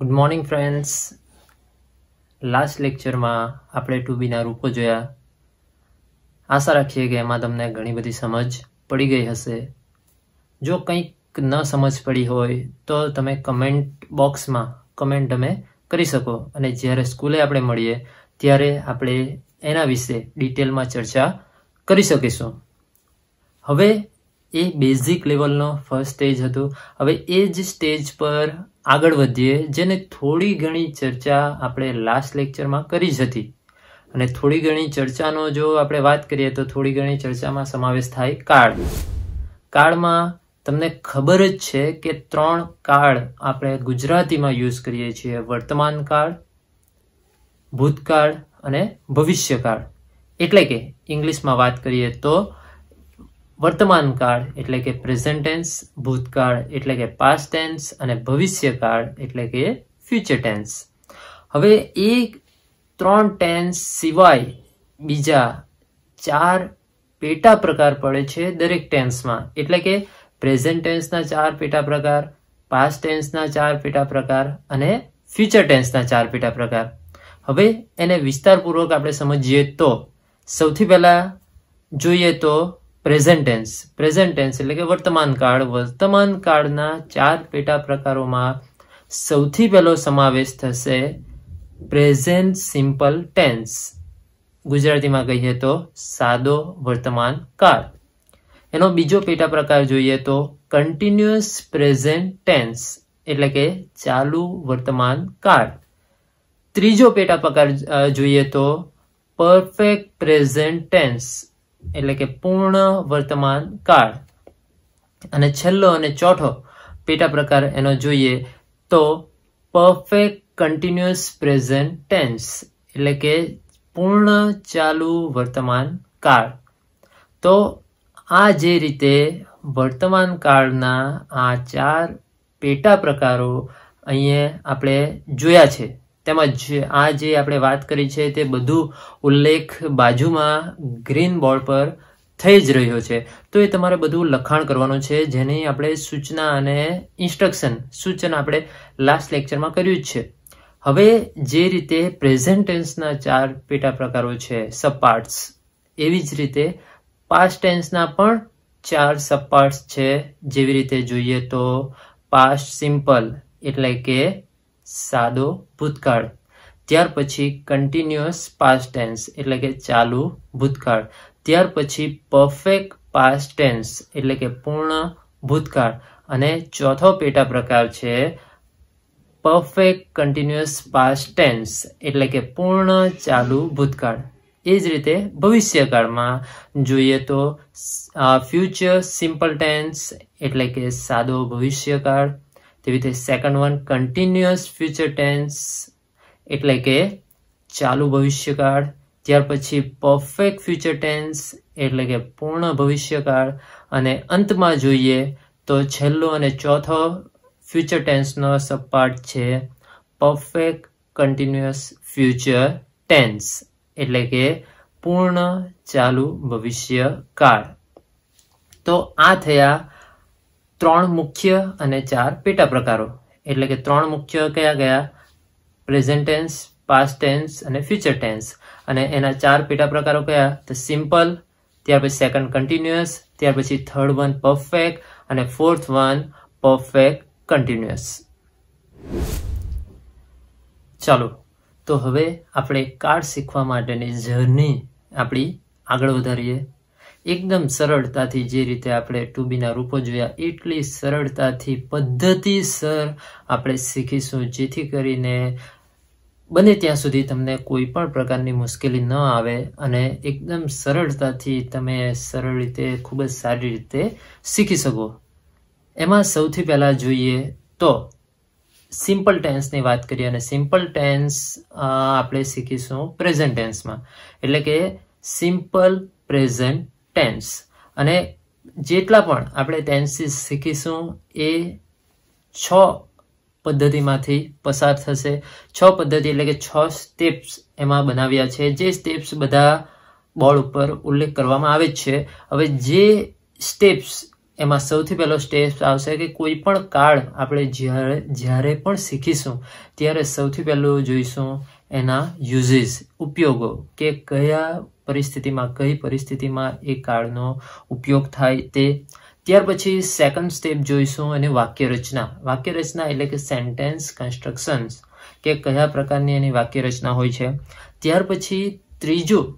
good morning friends last લેક્ચરમાં આપણે two બીના રૂપો જોયા આશા રાખીએ કે એમાં તમને ઘણી બધી સમજ પડી ગઈ હશે જો કંઈક ન સમજ પડી હોય તો તમે કમેન્ટ બોક્સમાં કમેન્ટ તમે કરી શકો અને જ્યારે સ્કૂલે આપણે મળીએ ત્યારે આપણે એના વિશે ડિટેલમાં ચર્ચા કરી શકીશું હવે એ બેઝિક લેવલનો ફર્સ્ટ સ્ટેજ હતો હવે એ જ સ્ટેજ પર આગળ વધીએ જેને થોડી ઘણી ચર્ચા આપણે લાસ્ટ લેક્ચરમાં કરી જ હતી અને થોડી ઘણી ચર્ચાનો જો આપણે વાત કરીએ તો થોડી ઘણી ચર્ચામાં સમાવેશ થાય કાર્ડ કાર્ડમાં તમને ખબર જ છે કે ત્રણ કાર્ડ આપણે ગુજરાતીમાં યુઝ કરીએ છીએ વર્તમાન કાળ ભૂતકાળ અને ભવિષ્યકાળ એટલે કે ઇંગ્લિશમાં વાત કરીએ તો વર્તમાન કાળ એટલે કે પ્રેઝન્ટ ટેન્સ ભૂતકાળ એટલે કે પાસ્ટ ટેન્સ અને ભવિષ્યકાળ એટલે કે ફ્યુચર ટેન્સ હવે એ ત્રણ ટેન્સ સિવાય બીજા ચાર પેટા પ્રકાર પડે છે દરેક ટેન્સમાં એટલે કે પ્રેઝન્ટ ટેન્સના ચાર પેટા પ્રકાર પાસ્ટ ટેન્સના ચાર પેટા પ્રકાર અને ફ્યુચર ટેન્સના ચાર પેટા પ્રકાર હવે એને વિસ્તારપૂર્વક આપણે સમજીએ તો સૌથી પહેલાં જોઈએ તો પ્રેઝન્ટેન્સ ટેન્સ એટલે કે વર્તમાન કાળ વર્તમાન કાળના ચાર પેટા પ્રકારોમાં સૌથી પહેલો સમાવેશ થશે પ્રેઝન્ટ સિમ્પલ ટેન્સ ગુજરાતીમાં કહીએ તો સાદો વર્તમાન કાળ એનો બીજો પેટા પ્રકાર જોઈએ તો કન્ટિન્યુઅસ પ્રેઝન્ટ ટેન્સ એટલે કે ચાલુ વર્તમાન કાળ ત્રીજો પેટા પ્રકાર જોઈએ તો પરફેક્ટ પ્રેઝન્ટ ટેન્સ એટલે કે પૂર્ણ વર્તમાન કાળ અને છેલ્લો અને ચોથો પેટા પ્રકાર એનો જોઈએ તો પરફેક્ટ કન્ટિન્યુઅસ પ્રેઝન્ટ ટેન્સ એટલે કે પૂર્ણ ચાલુ વર્તમાન કાળ તો આ જે રીતે વર્તમાન કાળના આ ચાર પેટા પ્રકારો અહીંયા આપણે જોયા છે તેમજ આ જે આપણે વાત કરી છે તે બધું ઉલ્લેખ બાજુમાં ગ્રીન બોર્ડ પર થઈ જ રહ્યો છે તો એ તમારે બધું લખાણ કરવાનું છે જેની આપણે સૂચના અને ઇન્સ્ટ્રક્શન સૂચન આપણે લાસ્ટ લેક્ચરમાં કર્યું જ છે હવે જે રીતે પ્રેઝન્ટેન્સના ચાર પેટા પ્રકારો છે સપાર્ટ્સ એવી જ રીતે પાસ્ટ ટેન્સના પણ ચાર સપાર્ટ્સ છે જેવી રીતે જોઈએ તો પાસ્ટ સિમ્પલ એટલે કે સાદો ભૂતકાળ ત્યાર પછી કન્ટિન્યુઅસ પાસ્ટ ટેન્સ એટલે કે ચાલુ ભૂતકાળ ત્યાર પછી પરફેક્ટ પાસ્ટ ટેન્સ એટલે કે પૂર્ણ ભૂતકાળ અને ચોથો પેટા પ્રકાર છે પરફેક્ટ કન્ટિન્યુઅસ પાસ્ટ ટેન્સ એટલે કે પૂર્ણ ચાલુ ભૂતકાળ એ જ રીતે ભવિષ્યકાળમાં જોઈએ તો ફ્યુચર સિમ્પલ ટેન્સ એટલે કે સાદો ભવિષ્યકાળ જેવી રીતે second one continuous future tense એટલે કે ચાલુ ભવિષ્યકાળ ત્યાર પછી પરફેક્ટ ફ્યુચર ટેન્સ એટલે કે પૂર્ણ ભવિષ્યકાળ અને અંતમાં જોઈએ તો છેલ્લો અને ચોથો ફ્યુચર ટેન્સનો સપાટ છે પરફેક્ટ કન્ટિન્યુઅસ ફ્યુચર ટેન્સ એટલે કે પૂર્ણ ચાલુ ભવિષ્યકાળ તો આ થયા ત્રણ મુખ્ય અને ચાર પેટા પ્રકારો એટલે કે ત્રણ મુખ્ય કયા ગયા પ્રેઝન્ટ ટેન્સ પાસ્ટ ટેન્સ અને ફ્યુચર ટેન્સ અને એના ચાર પેટા પ્રકારો કયા તો સિમ્પલ ત્યાર પછી સેકન્ડ કન્ટિન્યુઅસ ત્યાર પછી થર્ડ વન પરફેક્ટ અને ફોર્થ વન પરફેક્ટ કન્ટિન્યુઅસ ચાલો તો હવે આપણે કાર્ડ શીખવા માટેની જર્ની આપણી આગળ વધારીએ એકદમ સરળતાથી જે રીતે આપણે ટુબીના રૂપો જોયા એટલી સરળતાથી પદ્ધતિસર આપણે શીખીશું જેથી કરીને બને ત્યાં સુધી તમને કોઈ પણ પ્રકારની મુશ્કેલી ન આવે અને એકદમ સરળતાથી તમે સરળ રીતે ખૂબ જ સારી રીતે શીખી શકો એમાં સૌથી પહેલાં જોઈએ તો સિમ્પલ ટેન્સની વાત કરીએ અને સિમ્પલ ટેન્સ આપણે શીખીશું પ્રેઝન્ટ ટેન્સમાં એટલે કે સિમ્પલ પ્રેઝન્ટ ટેન્સ અને જેટલા પણ આપણે ટેન્સીસ શીખીશું એ છ પદ્ધતિમાંથી પસાર થશે છ પદ્ધતિ એટલે કે છ સ્ટેપ્સ એમાં બનાવ્યા છે જે સ્ટેપ્સ બધા બોર્ડ ઉપર ઉલ્લેખ કરવામાં આવે છે હવે જે સ્ટેપ્સ એમાં સૌથી પહેલો સ્ટેપ આવશે કે કોઈ પણ કાર્ડ આપણે જ્યારે જ્યારે પણ શીખીશું ત્યારે સૌથી પહેલું જોઈશું એના યુઝીસ ઉપયોગો કે કયા પરિસ્થિતિમાં કઈ પરિસ્થિતિમાં એ કાળનો ઉપયોગ થાય તે ત્યાર પછી સેકન્ડ સ્ટેપ જોઈશું અને વાક્ય રચના વાક્ય રચના એટલે કે સેન્ટેન્સ કન્સ્ટ્રક્શન્સ કે કયા પ્રકારની એની વાક્ય રચના હોય છે ત્યાર પછી ત્રીજું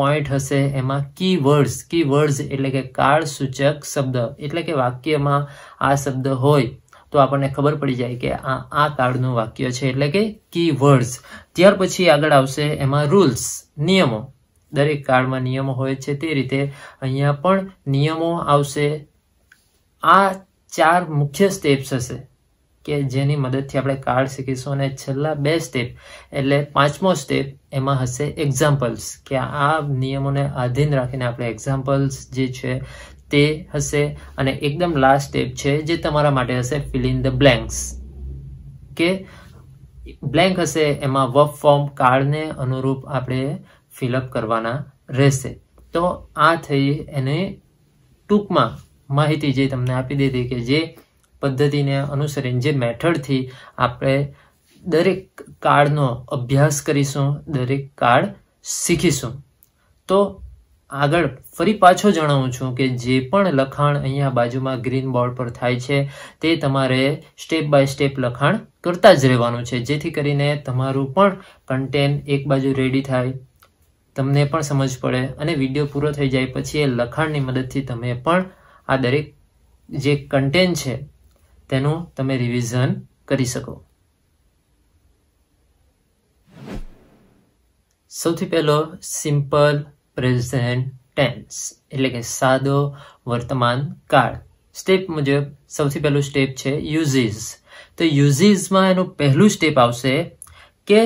પોઈન્ટ હશે એમાં કી વર્ડ્સ કી વર્ડ્સ એટલે કે કાળ સૂચક શબ્દ એટલે કે વાક્યમાં આ શબ્દ હોય તો આપણને ખબર પડી જાય કે આ આ કાળનું વાક્ય છે એટલે કે કી વર્ડ્સ ત્યાર પછી આગળ આવશે એમાં રૂલ્સ નિયમો દરેક કાર્ડમાં નિયમો હોય છે તે રીતે અહીંયા પણ નિયમો આવશે આ ચાર મુખ્ય સ્ટેપ્સ હશે કે જેની મદદથી આપણે કાર્ડ શીખીશું અને છેલ્લા બે સ્ટેપ એટલે પાંચમો સ્ટેપ એમાં હશે એક્ઝામ્પલ્સ કે આ નિયમોને આધીન રાખીને આપણે એક્ઝામ્પલ્સ જે છે તે હશે અને એકદમ લાસ્ટ સ્ટેપ છે જે તમારા માટે હશે ફિલ ઇન ધ બ્લેન્ક્સ કે બ્લેન્ક હશે એમાં વર્ક ફોર્મ કાર્ડને અનુરૂપ આપણે ફિલઅપ કરવાના રહેશે તો આ થઈ એને ટૂંકમાં માહિતી જે તમને આપી દીધી કે જે પદ્ધતિને અનુસરીને જે મેથડથી આપણે દરેક કાર્ડનો અભ્યાસ કરીશું દરેક કાર્ડ શીખીશું તો આગળ ફરી પાછો જણાવું છું કે જે પણ લખાણ અહીંયા બાજુમાં ગ્રીન બોર્ડ પર થાય છે તે તમારે સ્ટેપ બાય સ્ટેપ લખાણ કરતા જ રહેવાનું છે જેથી કરીને તમારું પણ કન્ટેન એક બાજુ રેડી થાય તમને પણ સમજ પડે અને વિડીયો પૂરો થઈ જાય પછી એ લખાણની મદદથી તમે પણ આ દરેક જે કન્ટેન્ટ છે તેનું તમે રિવિઝન કરી શકો સૌથી પહેલો સિમ્પલ પ્રેઝન્ટ ટેન્સ એટલે કે સાદો વર્તમાન કાળ સ્ટેપ મુજબ સૌથી પહેલું સ્ટેપ છે યુઝિસ તો યુઝિસમાં એનું પહેલું સ્ટેપ આવશે કે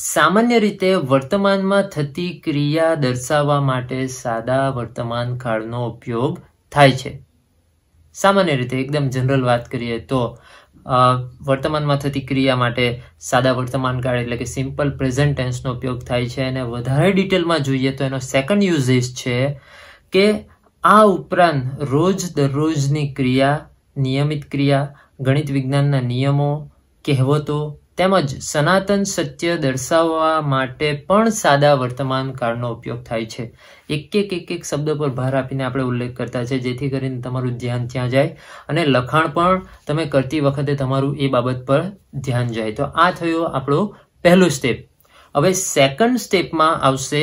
સામાન્ય રીતે વર્તમાનમાં થતી ક્રિયા દર્શાવવા માટે સાદા વર્તમાન કાળનો ઉપયોગ થાય છે સામાન્ય રીતે એકદમ જનરલ વાત કરીએ તો વર્તમાનમાં થતી ક્રિયા માટે સાદા વર્તમાન કાળ એટલે કે સિમ્પલ પ્રેઝન્ટ ટેન્સનો ઉપયોગ થાય છે અને વધારે ડિટેલમાં જોઈએ તો એનો સેકન્ડ યુઝેસ છે કે આ ઉપરાંત રોજ દરરોજની ક્રિયા નિયમિત ક્રિયા ગણિત વિજ્ઞાનના નિયમો કહેવતો તેમજ સનાતન સત્ય દર્શાવવા માટે પણ સાદા વર્તમાન કાળનો ઉપયોગ થાય છે એક એક એક એક શબ્દ પર ભાર આપીને આપણે ઉલ્લેખ કરતા છે જેથી કરીને તમારું ધ્યાન ત્યાં જાય અને લખાણ પણ તમે કરતી વખતે તમારું એ બાબત પર ધ્યાન જાય તો આ થયો આપણો પહેલો સ્ટેપ હવે સેકન્ડ સ્ટેપમાં આવશે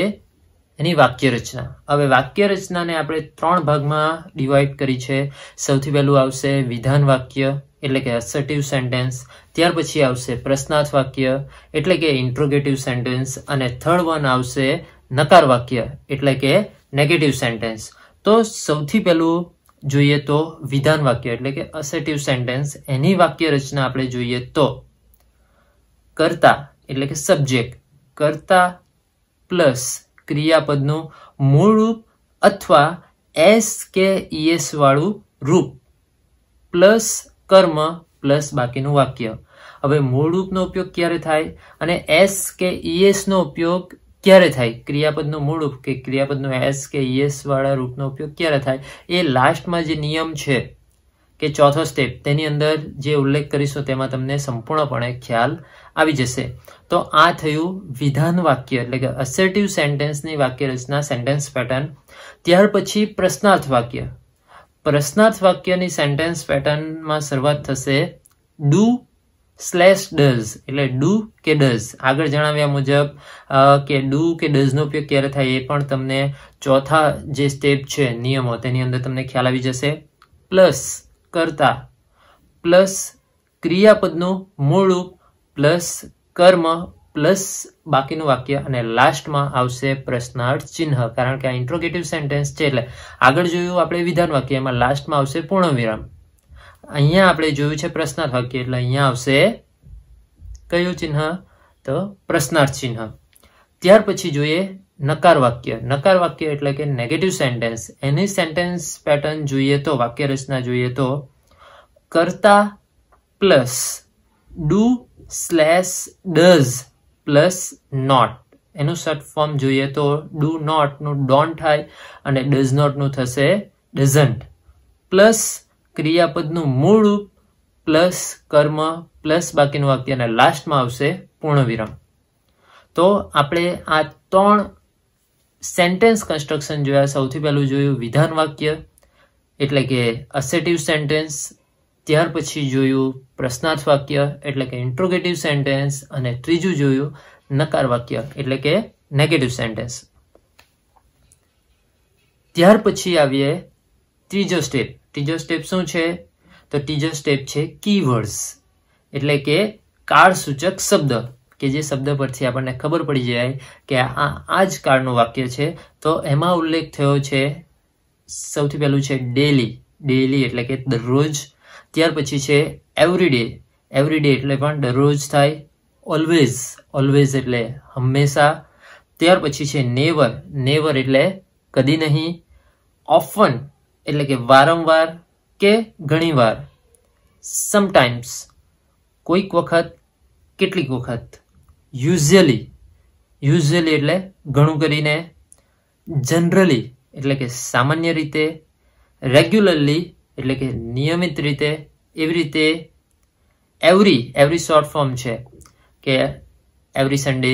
એની વાક્ય રચના હવે વાક્ય રચનાને આપણે ત્રણ ભાગમાં ડિવાઈડ કરી છે સૌથી પહેલું આવશે વિધાન વાક્ય એટલે કે અસર્ટિવ સેન્ટેન્સ ત્યાર પછી આવશે પ્રશ્નાર્થ વાક્ય એટલે કે ઇન્ટ્રોગેટિવ સેન્ટેન્સ અને થર્ડ વન આવશે નકાર વાક્ય એટલે કે નેગેટિવ સેન્ટેન્સ તો સૌથી પહેલું જોઈએ તો વિધાન વાક્ય એટલે કે અસર્ટિવ સેન્ટેન્સ એની વાક્ય રચના આપણે જોઈએ તો કરતા એટલે કે સબ્જેક્ટ કરતા પ્લસ ક્રિયાપદનું મૂળ રૂપ અથવા એસ કે ઈએસ વાળું રૂપ પ્લસ કર્મ પ્લસ બાકીનું વાક્ય હવે મૂળ રૂપનો ઉપયોગ ક્યારે થાય અને એસ કે ઈએસનો ઉપયોગ ક્યારે થાય ક્રિયાપદનું મૂળ રૂપ કે ક્રિયાપદનું એસ કે ઈએસ વાળા રૂપનો ઉપયોગ ક્યારે થાય એ લાસ્ટમાં જે નિયમ છે કે ચોથો સ્ટેપ તેની અંદર જે ઉલ્લેખ કરીશું તેમાં તમને સંપૂર્ણપણે ખ્યાલ આવી જશે તો આ થયું વિધાન વાક્ય એટલે કે અસેટિવ સેન્ટેન્સની વાક્ય રચના સેન્ટેન્સ પેટર્ન ત્યાર પછી પ્રશ્નાર્થ વાક્ય પ્રશ્નાર્થ વાક્યની સેન્ટેન્સ પેટર્નમાં શરૂઆત થશે ડુ સ્લેશ ડઝ એટલે ડુ કે ડઝ આગળ જણાવ્યા મુજબ કે ડુ કે ડઝનો ઉપયોગ ક્યારે થાય એ પણ તમને ચોથા જે સ્ટેપ છે નિયમો તેની અંદર તમને ખ્યાલ આવી જશે પ્લસ કર્તા પ્લસ ક્રિયાપદનું મૂળ રૂપ પ્લસ કર્મ પ્લસ બાકીનું વાક્ય અને લાસ્ટમાં આવશે પ્રશ્નાર્થ ચિહ્ન કારણ કે આ ઇન્ટ્રોગેટિવ સેન્ટેન્સ છે એટલે આગળ જોયું આપણે વિધાન વાક્ય એમાં લાસ્ટમાં આવશે પૂર્ણ વિરામ અહીંયા આપણે જોયું છે પ્રશ્નાર્થ વાક્ય એટલે અહીંયા આવશે કયું ચિહ્ન તો પ્રશ્નાર્થ ચિહ્ન ત્યાર પછી જોઈએ નકાર વાક્ય નકાર વાક્ય એટલે કે નેગેટિવ સેન્ટેન્સ એની સેન્ટેન્સ પેટર્ન જોઈએ તો વાક્ય રચના જોઈએ તો કરતા plus do slash does plus not એનું શોર્ટ ફોર્મ જોઈએ તો ડુ નોટનું ડોન થાય અને ડઝ નોટનું થશે ડઝન્ટ પ્લસ ક્રિયાપદનું મૂળ પ્લસ કર્મ પ્લસ બાકીનું વાક્ય અને લાસ્ટમાં આવશે પૂર્ણ પૂર્ણવિરામ તો આપણે આ ત્રણ સેન્ટેન્સ કન્સ્ટ્રક્શન જોયા સૌથી પહેલું જોયું વિધાન વાક્ય એટલે કે અસેટિવ સેન્ટેન્સ ત્યાર પછી જોયું પ્રશ્નાર્થ વાક્ય એટલે કે ઇન્ટ્રોગેટિવ સેન્ટેન્સ અને ત્રીજું જોયું નકાર વાક્ય એટલે કે નેગેટિવ સેન્ટેન્સ ત્યાર પછી આવીએ ત્રીજો સ્ટેપ ત્રીજો સ્ટેપ શું છે તો ત્રીજો સ્ટેપ છે કીવર્ડ્સ એટલે કે કાળ સૂચક શબ્દ કે જે શબ્દ પરથી આપણને ખબર પડી જાય કે આ આ જ કાળનું વાક્ય છે તો એમાં ઉલ્લેખ થયો છે સૌથી પહેલું છે ડેલી ડેલી એટલે કે દરરોજ ત્યાર પછી છે એવરીડે એવરીડે એટલે પણ દરરોજ થાય ઓલવેઝ ઓલવેઝ એટલે હંમેશા ત્યાર પછી છે નેવર નેવર એટલે કદી નહીં ઓફન એટલે કે વારંવાર કે ઘણીવાર સમટાઈમ્સ કોઈક વખત કેટલીક વખત યુઝલી યુઝલી એટલે ઘણું કરીને જનરલી એટલે કે સામાન્ય રીતે રેગ્યુલરલી એટલે કે નિયમિત રીતે એવી રીતે એવરી એવરી શોર્ટ ફોર્મ છે કે એવરી સન્ડે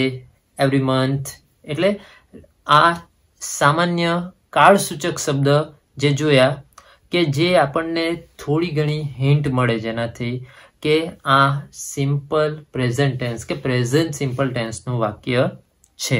એવરી મંથ એટલે આ સામાન્ય કાળસૂચક શબ્દ જે જોયા કે જે આપણને થોડી ઘણી હિન્ટ મળે જેનાથી કે આ સિમ્પલ પ્રેઝન્ટ ટેન્સ કે પ્રેઝન્ટ સિમ્પલ ટેન્સનું વાક્ય છે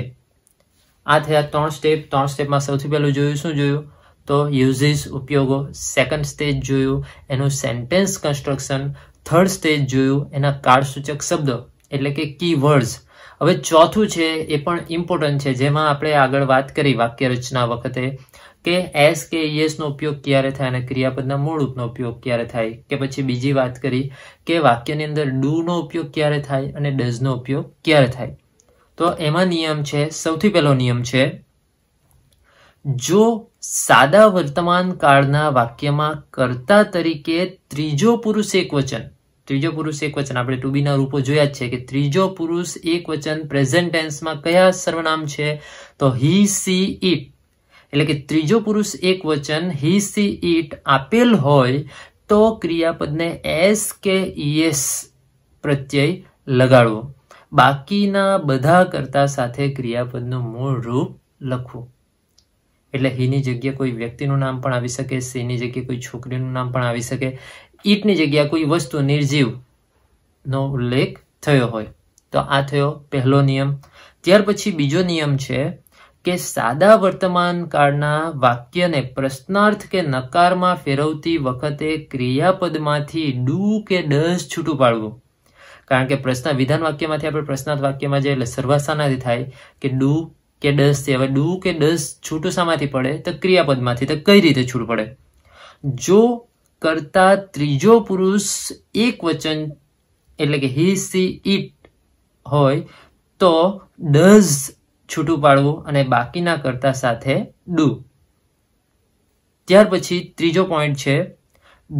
આ થયા ત્રણ સ્ટેપ ત્રણ સ્ટેપમાં સૌથી પહેલું જોયું શું જોયું તો યુઝિસ ઉપયોગો સેકન્ડ સ્ટેજ જોયું એનું સેન્ટેન્સ કન્સ્ટ્રક્શન થર્ડ સ્ટેજ જોયું એના કાળસૂચક શબ્દો એટલે કે કી વર્ડ્સ હવે ચોથું છે એ પણ ઇમ્પોર્ટન્ટ છે જેમાં આપણે આગળ વાત કરી વાક્ય રચના વખતે કે એસ કે યસનો e ઉપયોગ ક્યારે થાય અને ક્રિયાપદના મૂળ રૂપનો ઉપયોગ ક્યારે થાય કે પછી બીજી વાત કરી કે વાક્યની અંદર ડૂનો ઉપયોગ ક્યારે થાય અને ડઝનો ઉપયોગ ક્યારે થાય તો એમાં નિયમ છે સૌથી પહેલો નિયમ છે જો સાદા વર્તમાન કાળના વાક્યમાં કર્તા તરીકે ત્રીજો પુરુષ એક વચન ત્રીજો પુરુષ એક વચન આપણે ટુ બીના રૂપો જોયા જ છે કે ત્રીજો પુરુષ એક વચન પ્રેઝન્ટ કયા સર્વનામ છે તો હી સી ઇટ એટલે કે ત્રીજો પુરુષ એક વચન હી સી ઇટ આપેલ હોય તો ક્રિયાપદને એસ કે ઈએસ e પ્રત્યય લગાડવો બાકીના બધા કરતા સાથે ક્રિયાપદનું મૂળ રૂપ લખવું એટલે હીની જગ્યાએ કોઈ વ્યક્તિનું નામ પણ આવી શકે સીની જગ્યાએ કોઈ છોકરીનું નામ પણ આવી શકે ઈટની જગ્યા કોઈ વસ્તુ નિર્જીવનો ઉલ્લેખ થયો હોય તો આ થયો પહેલો નિયમ ત્યાર પછી બીજો નિયમ છે કે સાદા વર્તમાન કાળના વાક્યને પ્રશ્નાર્થ કે નકારમાં ફેરવતી વખતે ક્રિયાપદમાંથી ડુ કે ડસ છૂટું પાડવું કારણ કે પ્રશ્ન વિધાન વાક્યમાંથી આપણે પ્રશ્નાર્થ વાક્યમાં જે સર્વાસ્થાનાથી થાય કે ડુ કે ડસ છે હવે ડુ કે ડસ છૂટું શામાંથી પડે તો ક્રિયાપદમાંથી તો કઈ રીતે છૂટ પડે જો કરતાં ત્રીજો પુરુષ એક વચન એટલે કે હી સી ઇટ હોય તો ડઝ છૂટું પાડવું અને બાકીના કરતા સાથે ડુ ત્યાર પછી ત્રીજો પોઈન્ટ છે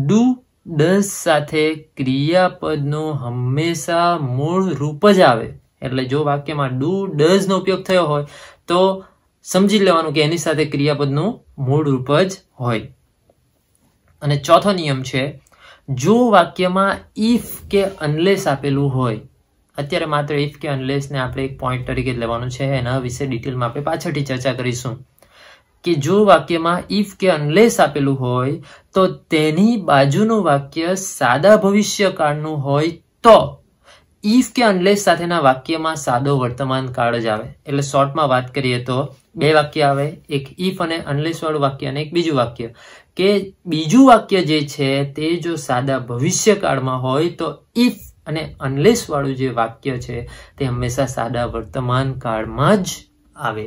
ડુ ડઝ સાથે ક્રિયાપદનો હંમેશા મૂળ રૂપ જ આવે એટલે જો વાક્યમાં ડુ ડઝનો ઉપયોગ થયો હોય તો સમજી લેવાનું કે એની સાથે ક્રિયાપદનું મૂળ રૂપ જ હોય અને ચોથો નિયમ છે જો વાક્યમાં ઇફ કે અનલેસ આપેલું હોય અત્યારે માત્ર ઇફ કે અનલેસને આપણે એક પોઈન્ટ તરીકે લેવાનું છે એના વિશે ડિટેલમાં આપણે પાછળથી ચર્ચા કરીશું કે જો વાક્યમાં ઇફ કે અનલેસ આપેલું હોય તો તેની બાજુનું વાક્ય સાદા ભવિષ્યકાળનું હોય તો ઇફ કે અનલેસ સાથેના વાક્યમાં સાદો વર્તમાન કાળ જ આવે એટલે શોર્ટમાં વાત કરીએ તો બે વાક્ય આવે એક ઇફ અને અનલેસ વાળું વાક્ય અને એક બીજું વાક્ય કે બીજું વાક્ય જે છે તે જો સાદા ભવિષ્યકાળમાં હોય તો ઇફ અને અનલેસ વાળું જે વાક્ય છે તે હંમેશા સાદા વર્તમાન કાળમાં જ આવે